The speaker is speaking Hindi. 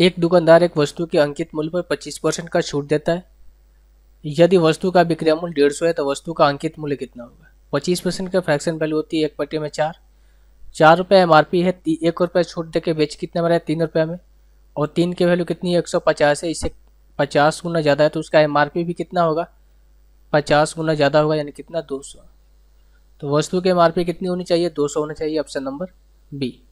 एक दुकानदार एक वस्तु के अंकित मूल्य पर 25 परसेंट का छूट देता है यदि वस्तु का विक्रय मूल्य डेढ़ सौ है तो वस्तु का अंकित मूल्य कितना होगा पच्चीस परसेंट का फ्रैक्शन वैल्यू होती है एक पट्टे में चार चार रुपये एम आर पी है एक रुपये छूट दे के बेच कितने में रहा है तीन रुपये में और तीन की वैल्यू कितनी है एक सौ पचास है इससे पचास गुना ज़्यादा है तो उसका एम आर पी भी कितना होगा पचास गुना ज़्यादा होगा यानी कितना दो सौ तो वस्तु की एम आर पी कितनी होनी चाहिए दो सौ होना चाहिए ऑप्शन नंबर बी